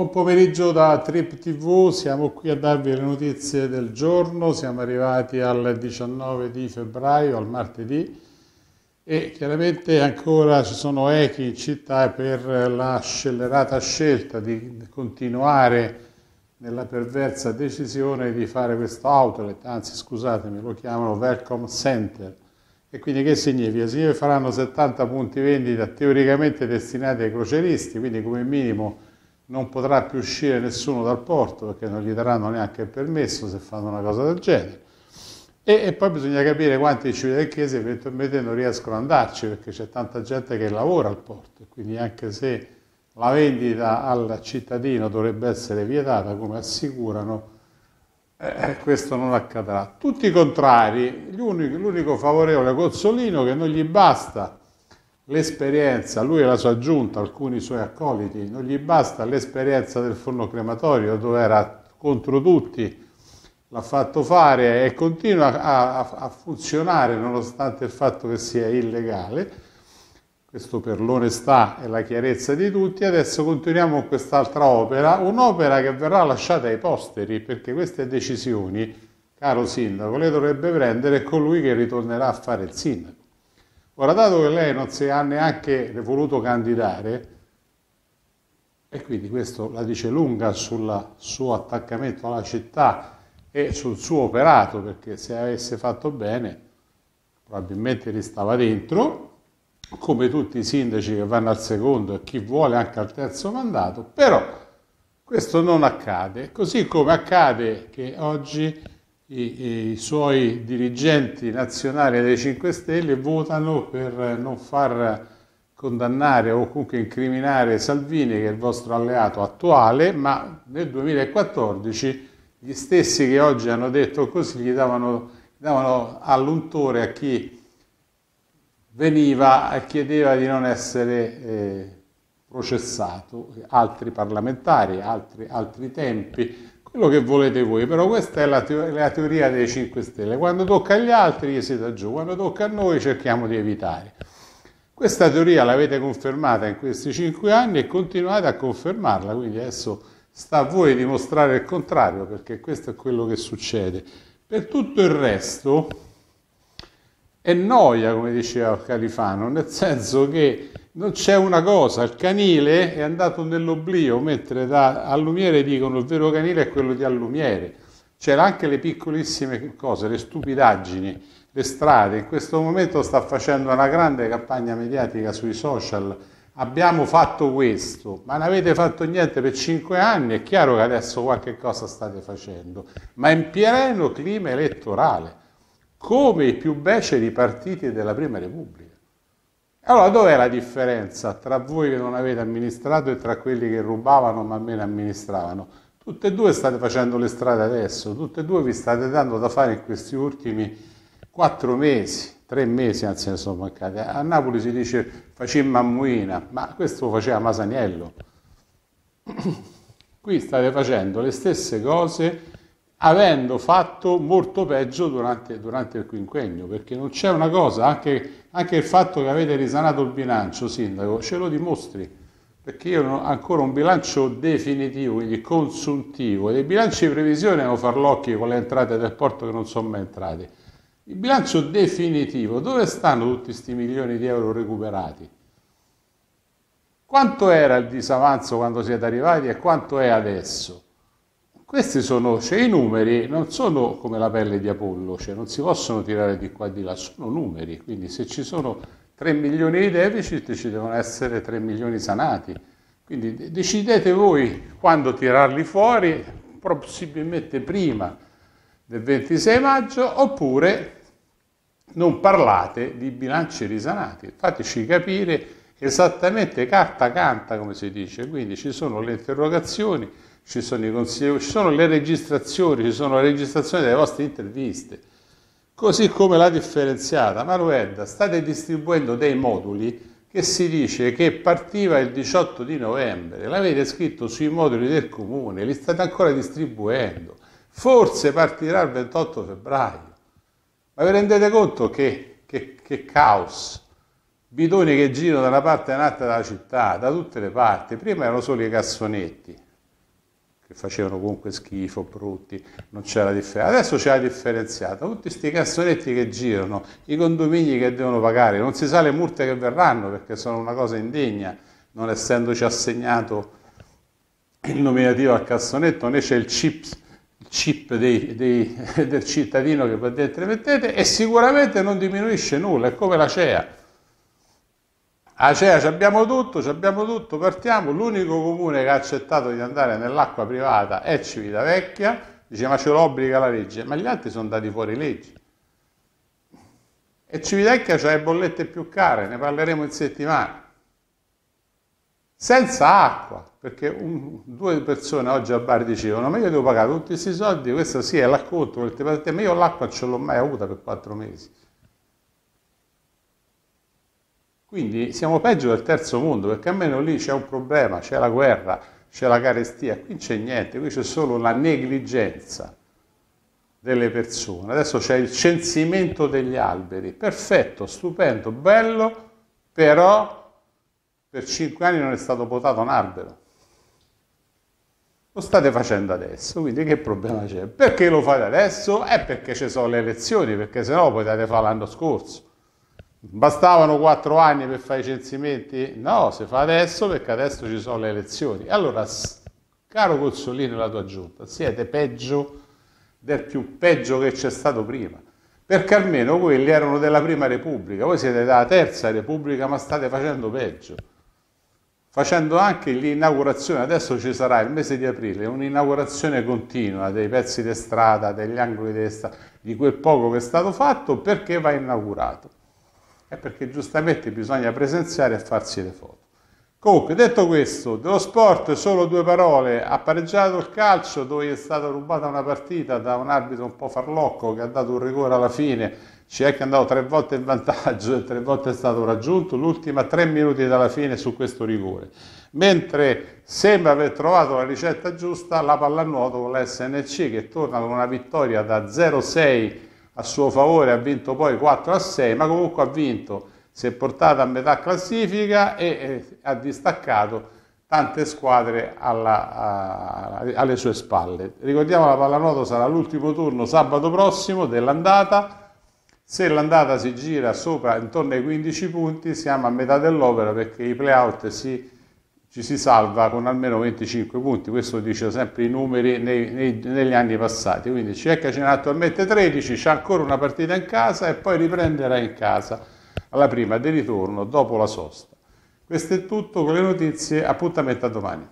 Buon pomeriggio da Trip TV, siamo qui a darvi le notizie del giorno, siamo arrivati al 19 di febbraio, al martedì e chiaramente ancora ci sono echi in città per la scellerata scelta di continuare nella perversa decisione di fare questo outlet, anzi scusatemi lo chiamano Welcome Center. E quindi che significa? Significa che faranno 70 punti vendita teoricamente destinati ai croceristi, quindi come minimo non potrà più uscire nessuno dal porto perché non gli daranno neanche il permesso se fanno una cosa del genere. E, e poi bisogna capire quanti cividecchesi eventualmente non riescono ad andarci perché c'è tanta gente che lavora al porto, quindi anche se la vendita al cittadino dovrebbe essere vietata, come assicurano, eh, eh questo non accadrà. Tutti i contrari, l'unico favorevole Cozzolino che non gli basta l'esperienza, lui e la sua giunta, alcuni suoi accoliti, non gli basta l'esperienza del forno crematorio dove era contro tutti, l'ha fatto fare e continua a, a, funzionare nonostante il fatto che sia illegale. Questo per l'onestà e la chiarezza di tutti. Adesso continuiamo con quest'altra opera, un'opera che verrà lasciata ai posteri perché queste decisioni, caro sindaco, le dovrebbe prendere colui che ritornerà a fare il sindaco. Ora, dato che lei non si è neanche voluto candidare, e quindi questo la dice lunga sul suo attaccamento alla città e sul suo operato, perché se avesse fatto bene probabilmente restava dentro, come tutti i sindaci che vanno al secondo e chi vuole anche al terzo mandato, però questo non accade, così come accade che oggi i, i, suoi dirigenti nazionali dei 5 Stelle votano per non far condannare o comunque incriminare Salvini, che è il vostro alleato attuale, ma nel 2014 gli stessi che oggi hanno detto così gli davano, davano all'untore a chi veniva e chiedeva di non essere eh, processato, altri parlamentari, altri, altri tempi quello che volete voi, però questa è la, te- la, teoria dei 5 Stelle. Quando tocca agli altri gli siete giù, quando tocca a noi cerchiamo di evitare. Questa teoria l'avete confermata in questi 5 anni e continuate a confermarla, quindi adesso sta a voi dimostrare il contrario, perché questo è quello che succede. Per tutto il resto è noia, come diceva Califano, nel senso che non c'è una cosa, il canile è andato nell'oblio, mentre da allumiere dicono il vero canile è quello di allumiere. C'erano anche le piccolissime cose, le stupidaggini, le strade. In questo momento sta facendo una grande campagna mediatica sui social. Abbiamo fatto questo, ma non avete fatto niente per cinque anni, è chiaro che adesso qualche cosa state facendo, ma in pieno clima elettorale, come i più beceri partiti della Prima Repubblica. Allora, dov'è la differenza tra voi che non avete amministrato e tra quelli che rubavano ma meno amministravano? Tutte e due state facendo le strade adesso, tutte e due vi state dando da fare in questi ultimi quattro mesi, tre mesi anzi ne sono mancati. A Napoli si dice facemmo a Muina, ma questo lo faceva Masaniello. Qui state facendo le stesse cose avendo fatto molto peggio durante, durante il quinquennio, perché non c'è una cosa, anche, anche, il fatto che avete risanato il bilancio, Sindaco, ce lo dimostri, perché io non ho ancora un bilancio definitivo, quindi consuntivo, e dei bilanci di previsione devo far l'occhio con le entrate del porto che non sono mai entrate. Il bilancio definitivo, dove stanno tutti questi milioni di euro recuperati? Quanto era il disavanzo quando siete arrivati e quanto è adesso? Questi sono, cioè, i numeri non sono come la pelle di Apollo, cioè non si possono tirare di qua e di là, sono numeri, quindi se ci sono 3 milioni di deficit ci devono essere 3 milioni sanati. Quindi decidete voi quando tirarli fuori, possibilmente prima del 26 maggio, oppure non parlate di bilanci risanati, fateci capire esattamente carta canta come si dice, quindi ci sono le interrogazioni ci sono i consigli, ci sono le registrazioni, ci sono le registrazioni delle vostre interviste, così come la differenziata. Maruenda, state distribuendo dei moduli che si dice che partiva il 18 di novembre, l'avete scritto sui moduli del comune, li state ancora distribuendo, forse partirà il 28 febbraio. Ma vi rendete conto che, che, che caos? Bidoni che girano da una parte all'altra della città, da tutte le parti, prima erano solo i cassonetti, che facevano comunque schifo, brutti, non c'era differenza. Adesso c'è la differenziata, tutti questi cassonetti che girano, i condomini che devono pagare, non si sa le multe che verranno perché sono una cosa indegna, non essendoci assegnato il nominativo al cassonetto, né c'è il chips chip dei, dei, del cittadino che va dentro mettete e sicuramente non diminuisce nulla, è come la CEA. Acea, ah, abbiamo tutto, abbiamo tutto, partiamo. L'unico comune che ha accettato di andare nell'acqua privata è Civitavecchia, dice ma ce l'obbliga la legge, ma gli altri sono andati fuori legge. E Civitecchia ha le bollette più care, ne parleremo in settimana. Senza acqua, perché un, due persone oggi al bar dicevano ma io devo pagare tutti questi soldi, questo sì è l'acconto, ma io l'acqua ce l'ho mai avuta per quattro mesi. Quindi siamo peggio del terzo mondo, perché almeno lì c'è un problema, c'è la guerra, c'è la carestia, qui c'è niente, qui c'è solo la negligenza delle persone. Adesso c'è il censimento degli alberi, perfetto, stupendo, bello, però per cinque anni non è stato potato un albero. Lo state facendo adesso, quindi che problema c'è? Perché lo fate adesso? È perché ci sono le elezioni, perché sennò potete fare l'anno scorso. Bastavano quattro anni per fare i censimenti? No, si fa adesso perché adesso ci sono le elezioni. Allora, caro Cozzolino e la tua giunta, siete peggio del più peggio che c'è stato prima, perché almeno quelli erano della prima repubblica, voi siete della terza repubblica ma state facendo peggio, facendo anche l'inaugurazione, adesso ci sarà il mese di aprile, un'inaugurazione continua dei pezzi di strada, degli angoli di strada, di quel poco che è stato fatto perché va inaugurato è perché giustamente bisogna presenziare e farsi le foto. Comunque, detto questo, dello sport solo due parole. Ha pareggiato il calcio dove è stata rubata una partita da un arbitro un po' farlocco che ha dato un rigore alla fine. Ci è che è andato tre volte in vantaggio e tre volte è stato raggiunto, l'ultima tre minuti dalla fine su questo rigore. Mentre sembra aver trovato la ricetta giusta, la pallanuoto con la SNC che torna con una vittoria da 0-6 a suo favore, ha vinto poi 4 a 6, ma comunque ha vinto, si è portato a metà classifica e, e ha distaccato tante squadre alla, a, alle sue spalle. Ricordiamo la pallanuoto sarà l'ultimo turno sabato prossimo dell'andata, se l'andata si gira sopra intorno ai 15 punti siamo a metà dell'opera perché i playout si ci si salva con almeno 25 punti, questo dice sempre i numeri nei, nei, negli anni passati, quindi Cecca ce n'è attualmente 13, c'è ancora una partita in casa e poi riprenderà in casa alla prima di ritorno dopo la sosta. Questo è tutto con le notizie, appuntamento a domani.